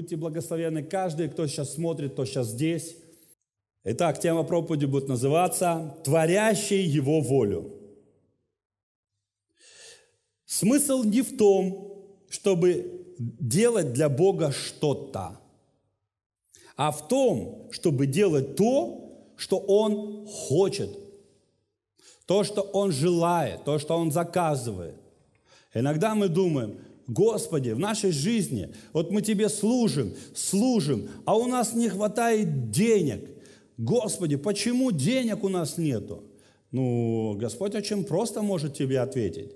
Будьте благословены каждый, кто сейчас смотрит, кто сейчас здесь. Итак, тема проповеди будет называться «Творящий Его волю». Смысл не в том, чтобы делать для Бога что-то, а в том, чтобы делать то, что Он хочет, то, что Он желает, то, что Он заказывает. Иногда мы думаем – Господи, в нашей жизни, вот мы Тебе служим, служим, а у нас не хватает денег. Господи, почему денег у нас нету? Ну, Господь очень просто может тебе ответить,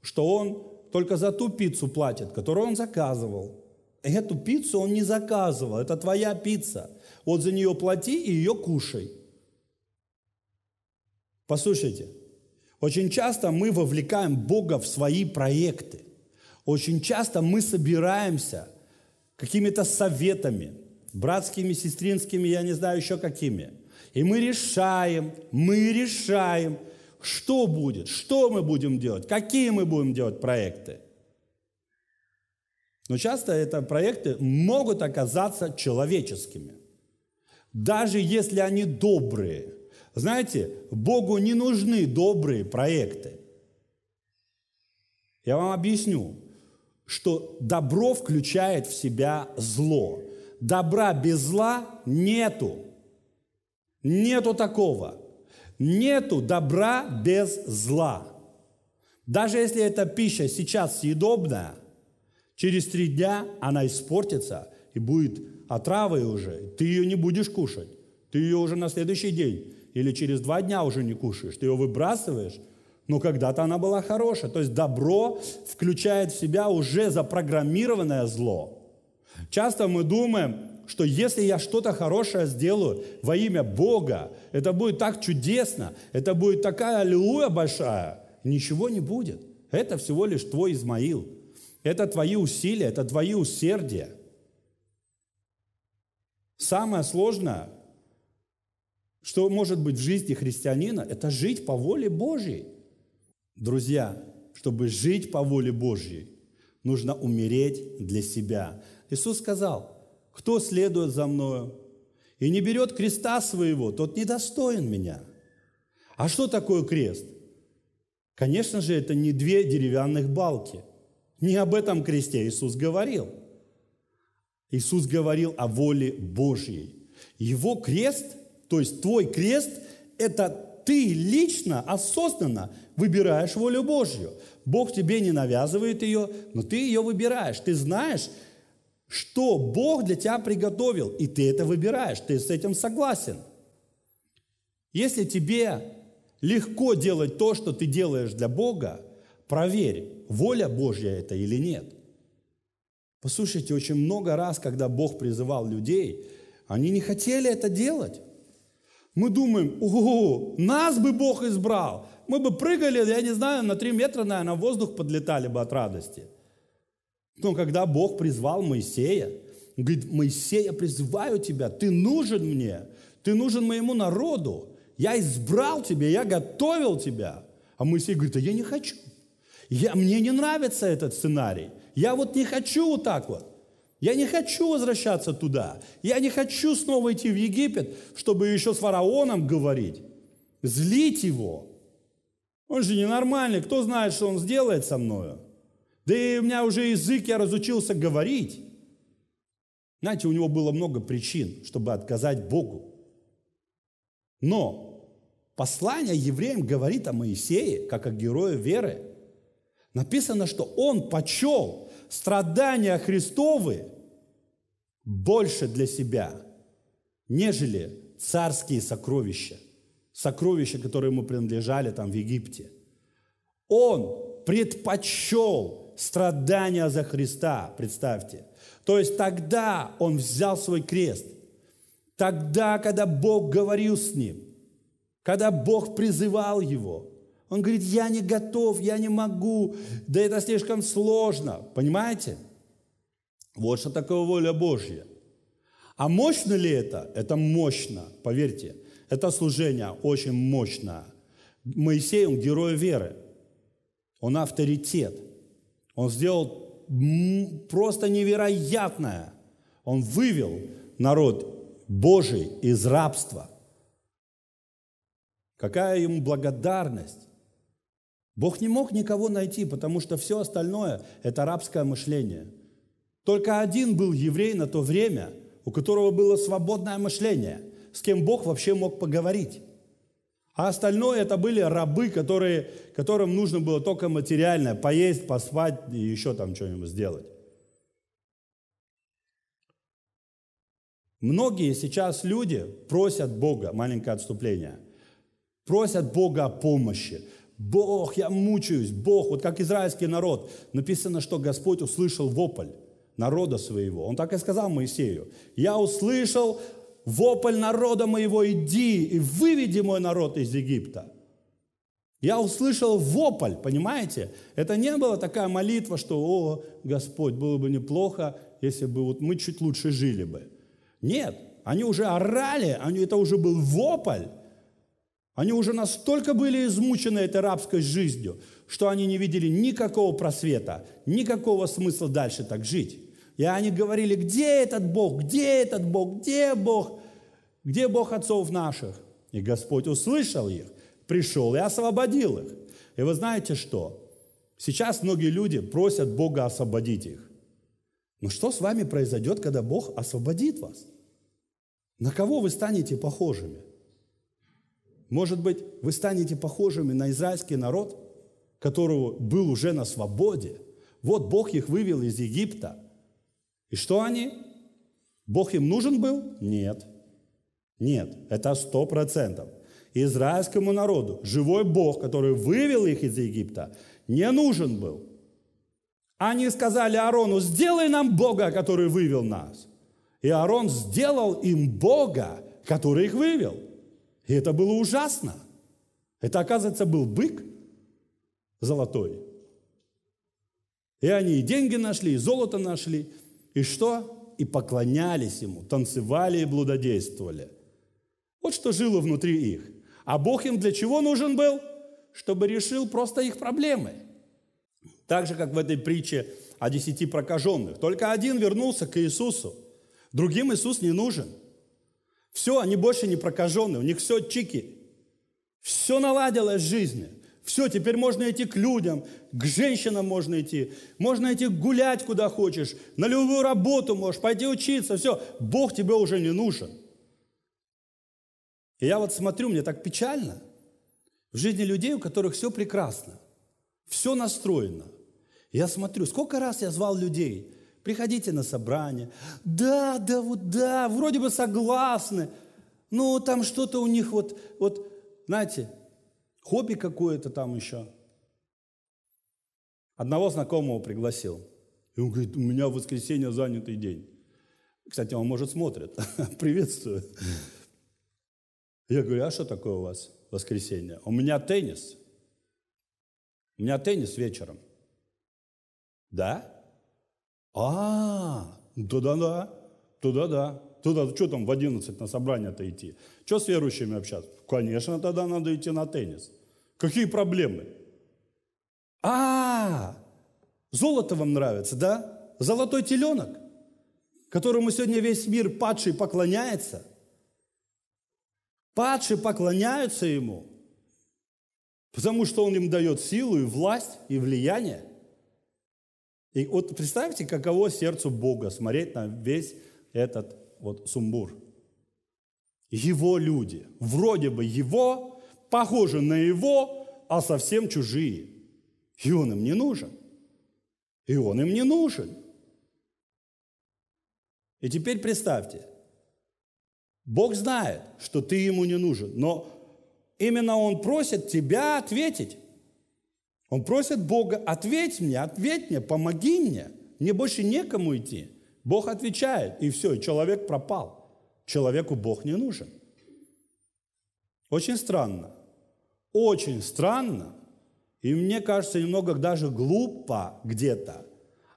что Он только за ту пиццу платит, которую Он заказывал. Эту пиццу Он не заказывал, это твоя пицца. Вот за нее плати и ее кушай. Послушайте, очень часто мы вовлекаем Бога в свои проекты. Очень часто мы собираемся какими-то советами, братскими, сестринскими, я не знаю еще какими. И мы решаем, мы решаем, что будет, что мы будем делать, какие мы будем делать проекты. Но часто это проекты могут оказаться человеческими. Даже если они добрые. Знаете, Богу не нужны добрые проекты. Я вам объясню что добро включает в себя зло. Добра без зла нету. Нету такого. Нету добра без зла. Даже если эта пища сейчас съедобная, через три дня она испортится и будет отравой уже. Ты ее не будешь кушать. Ты ее уже на следующий день или через два дня уже не кушаешь. Ты ее выбрасываешь, но когда-то она была хорошая. То есть добро включает в себя уже запрограммированное зло. Часто мы думаем, что если я что-то хорошее сделаю во имя Бога, это будет так чудесно, это будет такая аллилуйя большая. Ничего не будет. Это всего лишь твой Измаил. Это твои усилия, это твои усердия. Самое сложное, что может быть в жизни христианина, это жить по воле Божьей. Друзья, чтобы жить по воле Божьей, нужно умереть для себя. Иисус сказал, кто следует за мною и не берет креста своего, тот недостоин меня. А что такое крест? Конечно же, это не две деревянных балки. Не об этом кресте Иисус говорил. Иисус говорил о воле Божьей. Его крест, то есть твой крест, это ты лично, осознанно выбираешь волю Божью. Бог тебе не навязывает ее, но ты ее выбираешь. Ты знаешь, что Бог для тебя приготовил, и ты это выбираешь, ты с этим согласен. Если тебе легко делать то, что ты делаешь для Бога, проверь, воля Божья это или нет. Послушайте, очень много раз, когда Бог призывал людей, они не хотели это делать. Мы думаем, ого, нас бы Бог избрал. Мы бы прыгали, я не знаю, на три метра, наверное, в воздух подлетали бы от радости. Но когда Бог призвал Моисея, он говорит, Моисея, призываю тебя, ты нужен мне, ты нужен моему народу. Я избрал тебя, я готовил тебя. А Моисей говорит, а я не хочу. Я, мне не нравится этот сценарий. Я вот не хочу вот так вот. Я не хочу возвращаться туда. Я не хочу снова идти в Египет, чтобы еще с фараоном говорить, злить его. Он же ненормальный, кто знает, что он сделает со мною. Да и у меня уже язык, я разучился говорить. Знаете, у него было много причин, чтобы отказать Богу. Но послание евреям говорит о Моисее, как о герое веры. Написано, что он почел страдания Христовы больше для себя, нежели царские сокровища, сокровища, которые ему принадлежали там в Египте. Он предпочел страдания за Христа, представьте. То есть тогда он взял свой крест. Тогда, когда Бог говорил с ним, когда Бог призывал его – он говорит, я не готов, я не могу, да это слишком сложно. Понимаете? Вот что такое воля Божья. А мощно ли это? Это мощно, поверьте. Это служение очень мощное. Моисей, он герой веры. Он авторитет. Он сделал просто невероятное. Он вывел народ Божий из рабства. Какая ему благодарность. Бог не мог никого найти, потому что все остальное – это арабское мышление. Только один был еврей на то время, у которого было свободное мышление, с кем Бог вообще мог поговорить. А остальное это были рабы, которые, которым нужно было только материальное, поесть, поспать и еще там что-нибудь сделать. Многие сейчас люди просят Бога, маленькое отступление, просят Бога о помощи, Бог, я мучаюсь, Бог, вот как израильский народ. Написано, что Господь услышал вопль народа своего. Он так и сказал Моисею, я услышал вопль народа моего, иди и выведи мой народ из Египта. Я услышал вопль, понимаете? Это не была такая молитва, что, о, Господь, было бы неплохо, если бы вот мы чуть лучше жили бы. Нет, они уже орали, они, это уже был вопль. Они уже настолько были измучены этой рабской жизнью, что они не видели никакого просвета, никакого смысла дальше так жить. И они говорили, где этот Бог, где этот Бог, где Бог, где Бог отцов наших? И Господь услышал их, пришел и освободил их. И вы знаете что? Сейчас многие люди просят Бога освободить их. Но что с вами произойдет, когда Бог освободит вас? На кого вы станете похожими? Может быть, вы станете похожими на израильский народ, которого был уже на свободе. Вот Бог их вывел из Египта. И что они? Бог им нужен был? Нет. Нет, это сто процентов. Израильскому народу живой Бог, который вывел их из Египта, не нужен был. Они сказали Аарону, сделай нам Бога, который вывел нас. И Аарон сделал им Бога, который их вывел. И это было ужасно. Это, оказывается, был бык золотой. И они и деньги нашли, и золото нашли. И что? И поклонялись ему, танцевали и блудодействовали. Вот что жило внутри их. А Бог им для чего нужен был? Чтобы решил просто их проблемы. Так же, как в этой притче о десяти прокаженных. Только один вернулся к Иисусу. Другим Иисус не нужен – все, они больше не прокаженные, у них все чики. Все наладилось в жизни. Все, теперь можно идти к людям, к женщинам можно идти, можно идти гулять куда хочешь, на любую работу можешь, пойти учиться, все, Бог тебе уже не нужен. И я вот смотрю, мне так печально в жизни людей, у которых все прекрасно, все настроено. Я смотрю, сколько раз я звал людей, приходите на собрание. Да, да, вот да, вроде бы согласны, но там что-то у них вот, вот, знаете, хобби какое-то там еще. Одного знакомого пригласил. И он говорит, у меня в воскресенье занятый день. Кстати, он, может, смотрит. Приветствую. Я говорю, а что такое у вас воскресенье? У меня теннис. У меня теннис вечером. Да? А, да-да-да, да, да Туда, что там в 11 на собрание-то идти? Что с верующими общаться? Конечно, тогда надо идти на теннис. Какие проблемы? А, золото вам нравится, да? Золотой теленок, которому сегодня весь мир падший поклоняется. Падшие поклоняются ему, потому что он им дает силу и власть и влияние – и вот представьте, каково сердцу Бога смотреть на весь этот вот сумбур. Его люди, вроде бы его, похожи на его, а совсем чужие. И он им не нужен. И он им не нужен. И теперь представьте, Бог знает, что ты ему не нужен, но именно он просит тебя ответить. Он просит Бога, ответь мне, ответь мне, помоги мне. Мне больше некому идти. Бог отвечает, и все, и человек пропал. Человеку Бог не нужен. Очень странно. Очень странно. И мне кажется, немного даже глупо где-то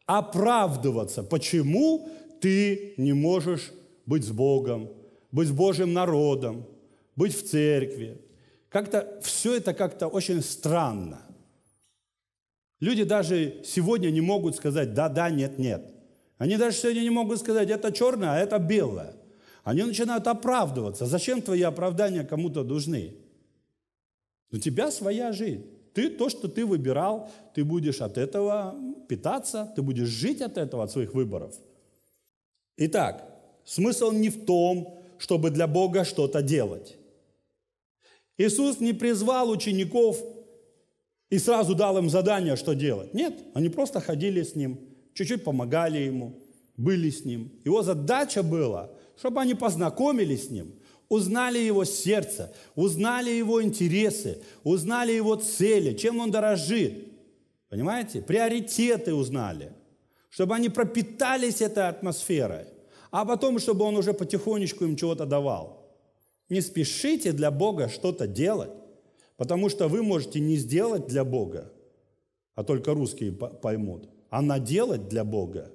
оправдываться, почему ты не можешь быть с Богом, быть с Божьим народом, быть в церкви. Как-то все это как-то очень странно. Люди даже сегодня не могут сказать «да-да», «нет-нет». Они даже сегодня не могут сказать «это черное, а это белое». Они начинают оправдываться. Зачем твои оправдания кому-то нужны? У тебя своя жизнь. Ты то, что ты выбирал, ты будешь от этого питаться, ты будешь жить от этого, от своих выборов. Итак, смысл не в том, чтобы для Бога что-то делать. Иисус не призвал учеников и сразу дал им задание, что делать. Нет, они просто ходили с ним, чуть-чуть помогали ему, были с ним. Его задача была, чтобы они познакомились с ним, узнали его сердце, узнали его интересы, узнали его цели, чем он дорожит. Понимаете? Приоритеты узнали. Чтобы они пропитались этой атмосферой. А потом, чтобы он уже потихонечку им чего-то давал. Не спешите для Бога что-то делать. Потому что вы можете не сделать для Бога, а только русские поймут, а наделать для Бога.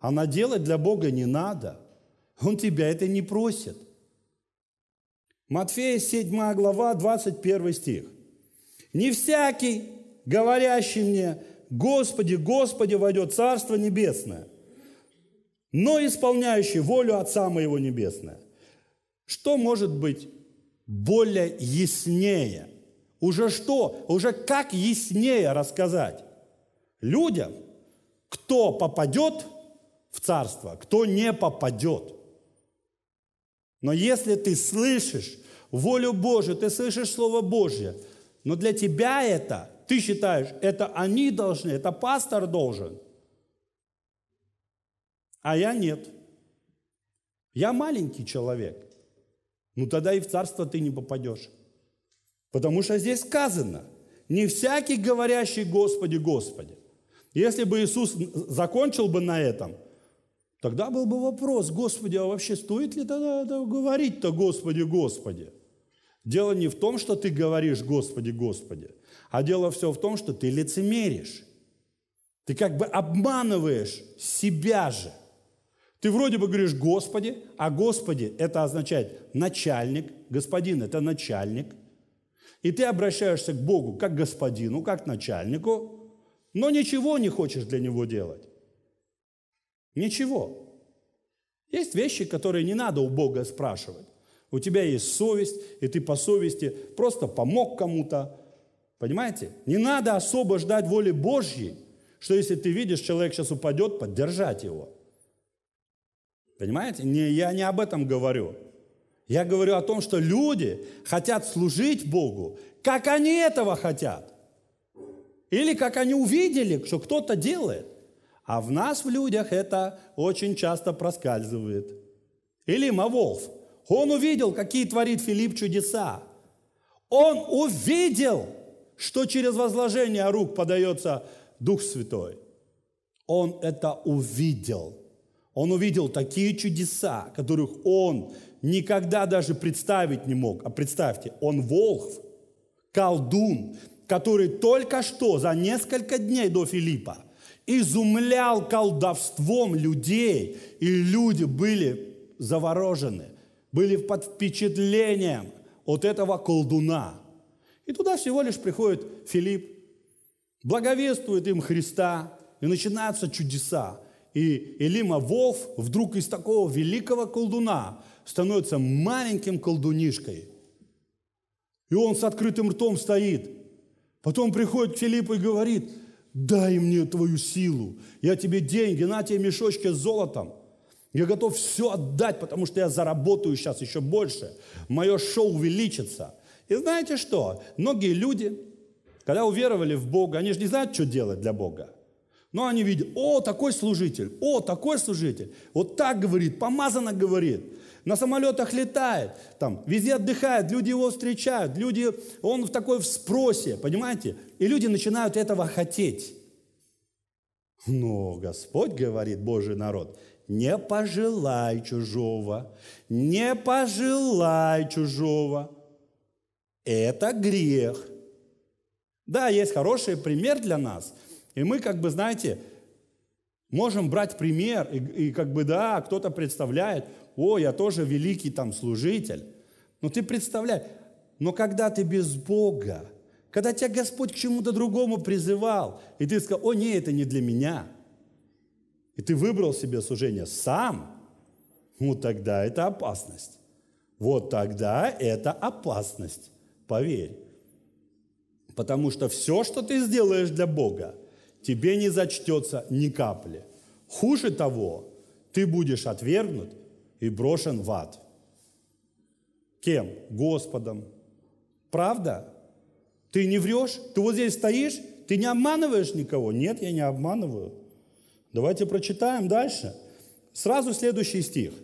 А наделать для Бога не надо. Он тебя это не просит. Матфея 7 глава, 21 стих. «Не всякий, говорящий мне, Господи, Господи, войдет Царство Небесное, но исполняющий волю Отца Моего небесное. Что может быть более яснее уже что, уже как яснее рассказать людям, кто попадет в царство, кто не попадет. Но если ты слышишь волю Божию, ты слышишь Слово Божье, но для тебя это, ты считаешь, это они должны, это пастор должен, а я нет. Я маленький человек. Ну тогда и в царство ты не попадешь. Потому что здесь сказано, не всякий говорящий Господи, Господи. Если бы Иисус закончил бы на этом, тогда был бы вопрос, Господи, а вообще стоит ли тогда говорить-то Господи, Господи? Дело не в том, что ты говоришь Господи, Господи, а дело все в том, что ты лицемеришь. Ты как бы обманываешь себя же. Ты вроде бы говоришь «Господи», а «Господи» – это означает начальник, господин – это начальник, и ты обращаешься к Богу как к господину, как к начальнику, но ничего не хочешь для него делать. Ничего. Есть вещи, которые не надо у Бога спрашивать. У тебя есть совесть, и ты по совести просто помог кому-то. Понимаете? Не надо особо ждать воли Божьей, что если ты видишь, человек сейчас упадет, поддержать его. Понимаете? Не, я не об этом говорю. Я говорю о том, что люди хотят служить Богу, как они этого хотят. Или как они увидели, что кто-то делает. А в нас, в людях, это очень часто проскальзывает. Или Маволф. Он увидел, какие творит Филипп чудеса. Он увидел, что через возложение рук подается Дух Святой. Он это увидел. Он увидел такие чудеса, которых он никогда даже представить не мог. А представьте, он волхв, колдун, который только что, за несколько дней до Филиппа, изумлял колдовством людей, и люди были заворожены, были под впечатлением от этого колдуна. И туда всего лишь приходит Филипп, благовествует им Христа, и начинаются чудеса. И Элима Волф вдруг из такого великого колдуна становится маленьким колдунишкой. И он с открытым ртом стоит. Потом приходит Филипп и говорит, дай мне твою силу, я тебе деньги, на тебе мешочки с золотом. Я готов все отдать, потому что я заработаю сейчас еще больше. Мое шоу увеличится. И знаете что? Многие люди, когда уверовали в Бога, они же не знают, что делать для Бога. Но они видят, о, такой служитель, о, такой служитель. Вот так говорит, помазанно говорит на самолетах летает, там, везде отдыхает, люди его встречают, люди, он в такой в спросе, понимаете? И люди начинают этого хотеть. Но Господь говорит, Божий народ, не пожелай чужого, не пожелай чужого. Это грех. Да, есть хороший пример для нас. И мы как бы, знаете, Можем брать пример, и, и как бы, да, кто-то представляет, о, я тоже великий там служитель. Но ну, ты представляй, но когда ты без Бога, когда тебя Господь к чему-то другому призывал, и ты сказал, о, не, это не для меня, и ты выбрал себе служение сам, ну тогда это опасность. Вот тогда это опасность, поверь. Потому что все, что ты сделаешь для Бога – тебе не зачтется ни капли. Хуже того, ты будешь отвергнут и брошен в ад. Кем? Господом. Правда? Ты не врешь? Ты вот здесь стоишь? Ты не обманываешь никого? Нет, я не обманываю. Давайте прочитаем дальше. Сразу следующий стих –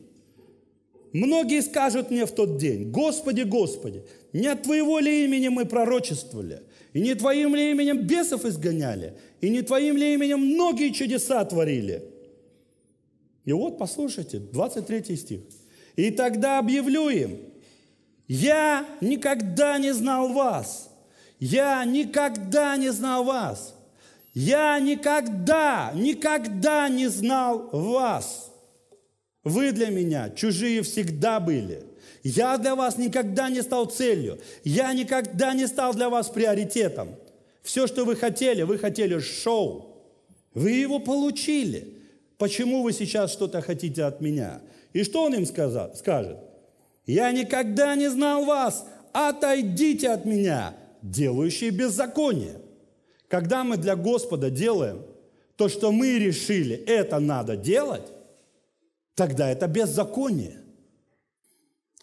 Многие скажут мне в тот день, «Господи, Господи, не от Твоего ли имени мы пророчествовали, и не Твоим ли именем бесов изгоняли, и не Твоим ли именем многие чудеса творили?» И вот, послушайте, 23 стих. «И тогда объявлю им, я никогда не знал вас, я никогда не знал вас, я никогда, никогда не знал вас». Вы для меня чужие всегда были. Я для вас никогда не стал целью. Я никогда не стал для вас приоритетом. Все, что вы хотели, вы хотели шоу. Вы его получили. Почему вы сейчас что-то хотите от меня? И что он им сказал, скажет? Я никогда не знал вас. Отойдите от меня, делающие беззаконие. Когда мы для Господа делаем то, что мы решили, это надо делать, Тогда это беззаконие.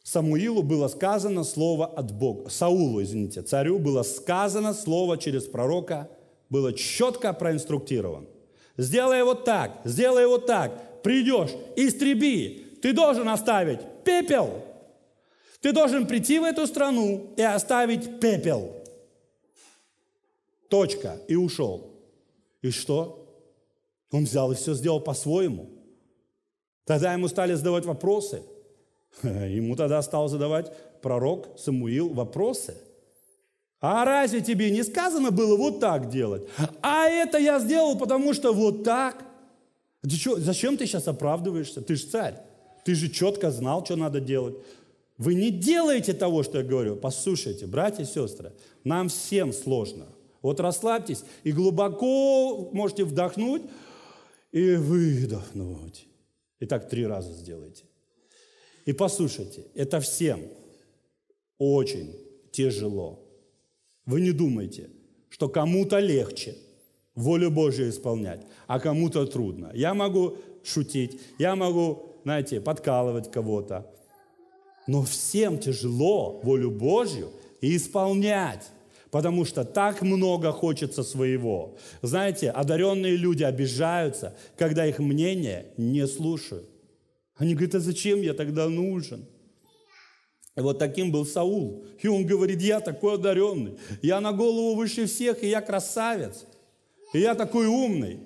Самуилу было сказано слово от Бога. Саулу, извините, царю было сказано слово через пророка, было четко проинструктирован. Сделай вот так, сделай вот так, придешь, истреби, ты должен оставить пепел. Ты должен прийти в эту страну и оставить пепел. Точка. И ушел. И что? Он взял и все сделал по-своему. Тогда ему стали задавать вопросы. Ему тогда стал задавать пророк Самуил вопросы. А разве тебе не сказано было вот так делать? А это я сделал, потому что вот так. Ты что, зачем ты сейчас оправдываешься? Ты же царь. Ты же четко знал, что надо делать. Вы не делаете того, что я говорю. Послушайте, братья и сестры, нам всем сложно. Вот расслабьтесь и глубоко можете вдохнуть и выдохнуть. И так три раза сделайте. И послушайте, это всем очень тяжело. Вы не думайте, что кому-то легче волю Божью исполнять, а кому-то трудно. Я могу шутить, я могу, знаете, подкалывать кого-то, но всем тяжело волю Божью исполнять потому что так много хочется своего. Знаете, одаренные люди обижаются, когда их мнение не слушают. Они говорят, а зачем я тогда нужен? вот таким был Саул. И он говорит, я такой одаренный, я на голову выше всех, и я красавец, и я такой умный.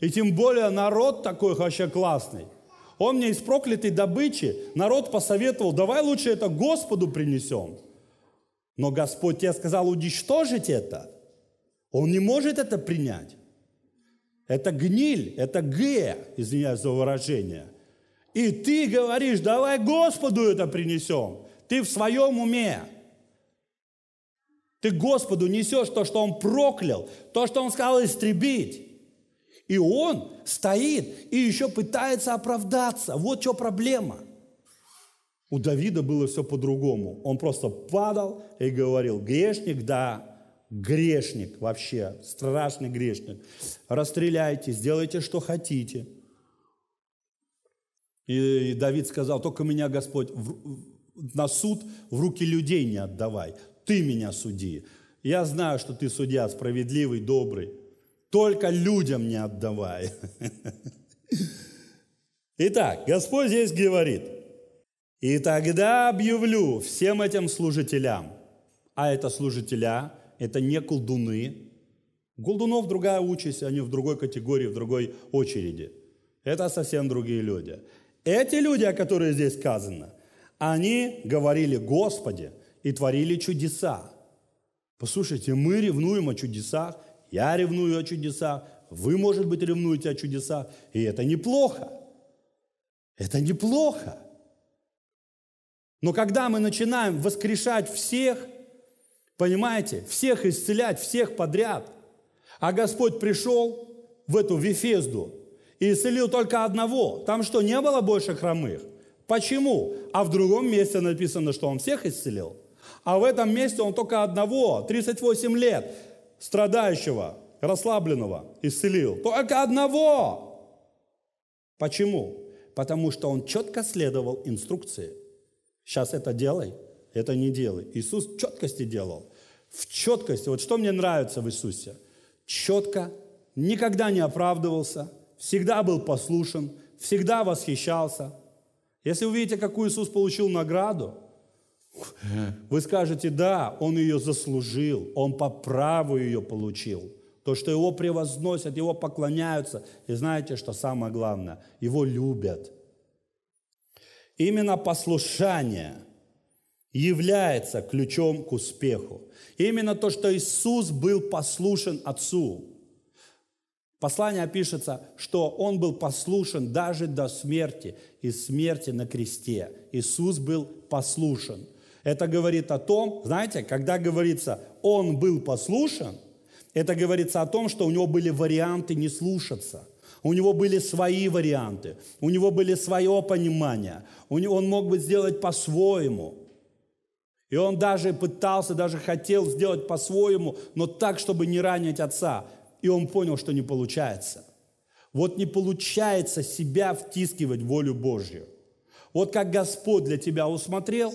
И тем более народ такой вообще классный. Он мне из проклятой добычи, народ посоветовал, давай лучше это Господу принесем. Но Господь тебе сказал уничтожить это. Он не может это принять. Это гниль, это ге, извиняюсь за выражение. И ты говоришь, давай Господу это принесем. Ты в своем уме. Ты Господу несешь то, что Он проклял, то, что Он сказал истребить. И Он стоит и еще пытается оправдаться. Вот что проблема – у Давида было все по-другому. Он просто падал и говорил, грешник, да, грешник вообще, страшный грешник. Расстреляйте, сделайте, что хотите. И, Давид сказал, только меня Господь в, на суд в руки людей не отдавай, ты меня суди. Я знаю, что ты судья справедливый, добрый, только людям не отдавай. Итак, Господь здесь говорит – и тогда объявлю всем этим служителям, а это служителя, это не колдуны. Колдунов другая участь, они в другой категории, в другой очереди. Это совсем другие люди. Эти люди, о которых здесь сказано, они говорили Господи и творили чудеса. Послушайте, мы ревнуем о чудесах, я ревную о чудесах, вы, может быть, ревнуете о чудесах, и это неплохо. Это неплохо. Но когда мы начинаем воскрешать всех, понимаете, всех исцелять, всех подряд, а Господь пришел в эту Вифезду и исцелил только одного, там что, не было больше хромых? Почему? А в другом месте написано, что Он всех исцелил. А в этом месте Он только одного, 38 лет, страдающего, расслабленного, исцелил. Только одного! Почему? Потому что он четко следовал инструкции – Сейчас это делай, это не делай. Иисус четкости делал. В четкости. Вот что мне нравится в Иисусе. Четко, никогда не оправдывался, всегда был послушен, всегда восхищался. Если увидите, какую Иисус получил награду, вы скажете, да, он ее заслужил, он по праву ее получил. То, что его превозносят, его поклоняются. И знаете, что самое главное? Его любят – Именно послушание является ключом к успеху. Именно то, что Иисус был послушен Отцу. Послание пишется, что Он был послушен даже до смерти и смерти на кресте. Иисус был послушен. Это говорит о том, знаете, когда говорится «Он был послушен», это говорится о том, что у него были варианты не слушаться – у него были свои варианты, у него были свое понимание, него, он мог бы сделать по-своему. И он даже пытался, даже хотел сделать по-своему, но так, чтобы не ранить отца. И он понял, что не получается. Вот не получается себя втискивать в волю Божью. Вот как Господь для тебя усмотрел,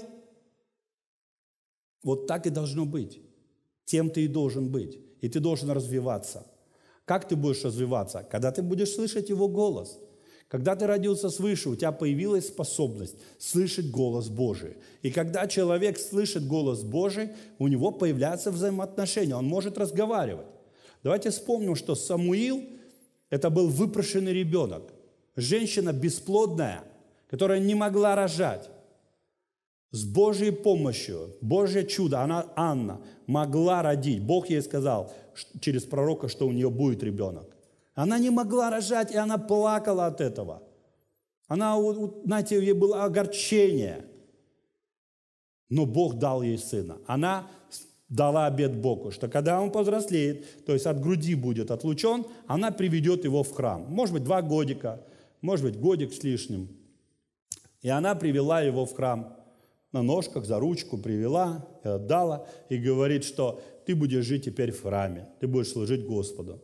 вот так и должно быть. Тем ты и должен быть. И ты должен развиваться – как ты будешь развиваться? Когда ты будешь слышать Его голос. Когда ты родился свыше, у тебя появилась способность слышать голос Божий. И когда человек слышит голос Божий, у него появляются взаимоотношения, он может разговаривать. Давайте вспомним, что Самуил – это был выпрошенный ребенок, женщина бесплодная, которая не могла рожать с Божьей помощью, Божье чудо, она, Анна, могла родить. Бог ей сказал через пророка, что у нее будет ребенок. Она не могла рожать, и она плакала от этого. Она, знаете, ей было огорчение. Но Бог дал ей сына. Она дала обед Богу, что когда он повзрослеет, то есть от груди будет отлучен, она приведет его в храм. Может быть, два годика, может быть, годик с лишним. И она привела его в храм на ножках за ручку привела и отдала, и говорит, что ты будешь жить теперь в храме, ты будешь служить Господу.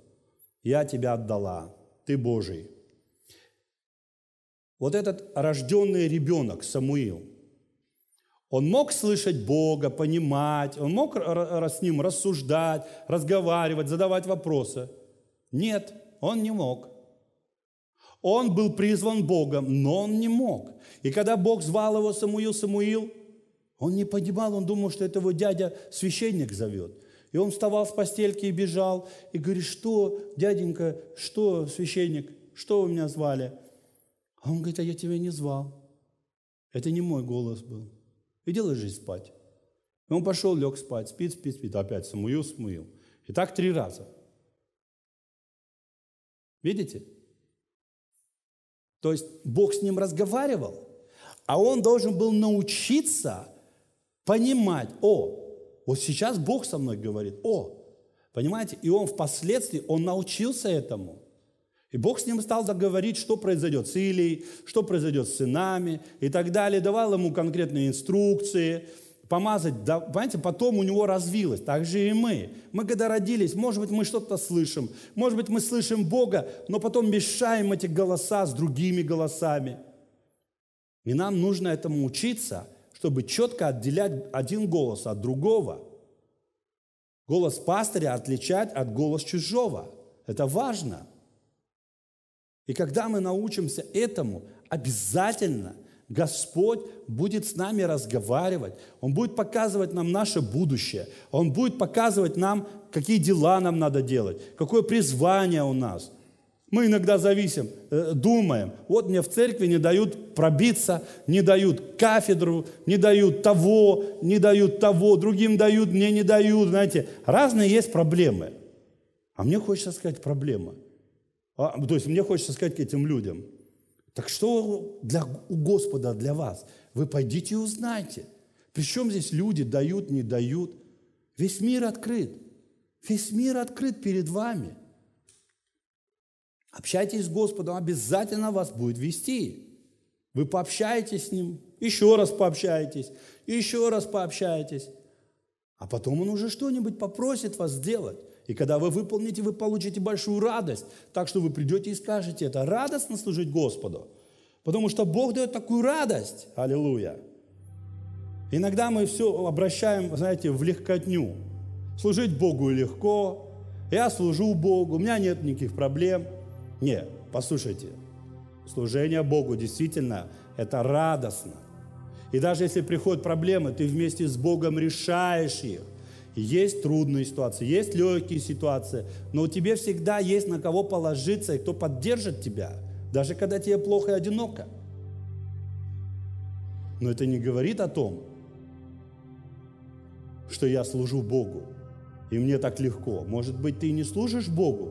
Я тебя отдала, ты Божий. Вот этот рожденный ребенок Самуил, он мог слышать Бога, понимать, он мог с ним рассуждать, разговаривать, задавать вопросы. Нет, он не мог. Он был призван Богом, но он не мог. И когда Бог звал его Самуил, Самуил, он не понимал, он думал, что этого дядя священник зовет. И он вставал с постельки и бежал, и говорит, что, дяденька, что, священник, что вы меня звали? А он говорит, а я тебя не звал. Это не мой голос был. Иди ложись спать. И он пошел, лег спать, спит, спит, спит, опять Самуил, смыл И так три раза. Видите? То есть Бог с ним разговаривал, а он должен был научиться понимать, о, вот сейчас Бог со мной говорит, о, понимаете, и он впоследствии, он научился этому. И Бог с ним стал говорить, что произойдет с Илией, что произойдет с сынами и так далее, давал ему конкретные инструкции, помазать, да, понимаете, потом у него развилось, так же и мы. Мы когда родились, может быть, мы что-то слышим, может быть, мы слышим Бога, но потом мешаем эти голоса с другими голосами. И нам нужно этому учиться – чтобы четко отделять один голос от другого. Голос пастыря отличать от голос чужого. Это важно. И когда мы научимся этому, обязательно Господь будет с нами разговаривать. Он будет показывать нам наше будущее. Он будет показывать нам, какие дела нам надо делать, какое призвание у нас – мы иногда зависим, э, думаем, вот мне в церкви не дают пробиться, не дают кафедру, не дают того, не дают того, другим дают, мне не дают, знаете. Разные есть проблемы. А мне хочется сказать проблема. А, то есть мне хочется сказать к этим людям, так что для, у Господа для вас? Вы пойдите и узнайте. Причем здесь люди дают, не дают. Весь мир открыт. Весь мир открыт перед вами. Общайтесь с Господом, обязательно вас будет вести. Вы пообщаетесь с Ним, еще раз пообщаетесь, еще раз пообщаетесь. А потом Он уже что-нибудь попросит вас сделать. И когда вы выполните, вы получите большую радость. Так что вы придете и скажете, это радостно служить Господу. Потому что Бог дает такую радость. Аллилуйя. Иногда мы все обращаем, знаете, в легкотню. Служить Богу легко. Я служу Богу, у меня нет никаких проблем – не, послушайте, служение Богу действительно это радостно. И даже если приходят проблемы, ты вместе с Богом решаешь их. Есть трудные ситуации, есть легкие ситуации, но у тебя всегда есть на кого положиться и кто поддержит тебя, даже когда тебе плохо и одиноко. Но это не говорит о том, что я служу Богу, и мне так легко. Может быть, ты не служишь Богу,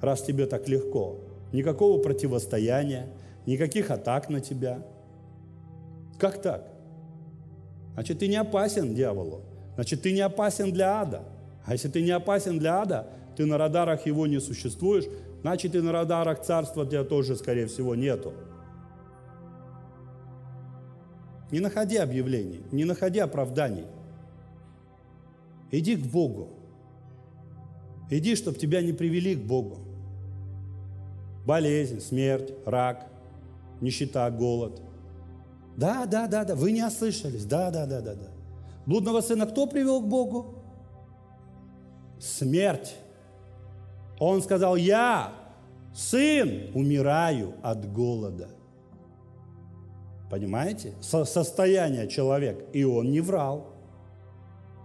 раз тебе так легко. Никакого противостояния, никаких атак на тебя. Как так? Значит, ты не опасен дьяволу. Значит, ты не опасен для ада. А если ты не опасен для ада, ты на радарах его не существуешь, значит, и на радарах царства тебя тоже, скорее всего, нету. Не находи объявлений, не находи оправданий. Иди к Богу. Иди, чтобы тебя не привели к Богу болезнь, смерть, рак, нищета, голод. Да, да, да, да, вы не ослышались. Да, да, да, да, да. Блудного сына кто привел к Богу? Смерть. Он сказал, я, сын, умираю от голода. Понимаете? Со состояние человек. И он не врал.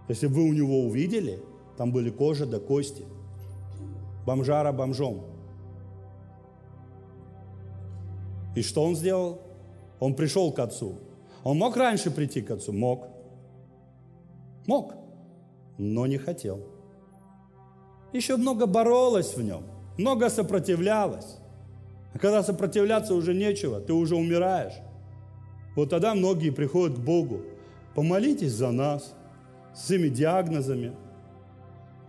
Если вы у него увидели, там были кожа до кости. Бомжара бомжом. И что он сделал? Он пришел к отцу. Он мог раньше прийти к отцу? Мог. Мог, но не хотел. Еще много боролось в нем, много сопротивлялось. А когда сопротивляться уже нечего, ты уже умираешь. Вот тогда многие приходят к Богу. Помолитесь за нас, с этими диагнозами.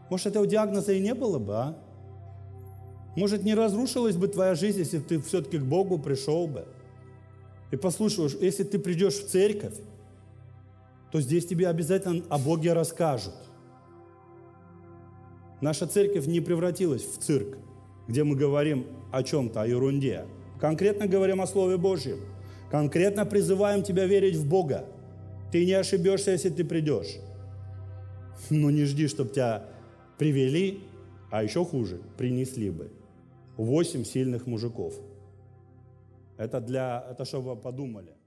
Может, этого диагноза и не было бы, а? Может, не разрушилась бы твоя жизнь, если ты все-таки к Богу пришел бы. И послушаешь, если ты придешь в церковь, то здесь тебе обязательно о Боге расскажут. Наша церковь не превратилась в цирк, где мы говорим о чем-то, о ерунде. Конкретно говорим о Слове Божьем. Конкретно призываем тебя верить в Бога. Ты не ошибешься, если ты придешь. Но не жди, чтобы тебя привели, а еще хуже, принесли бы. 8 сильных мужиков. Это для, это чтобы вы подумали.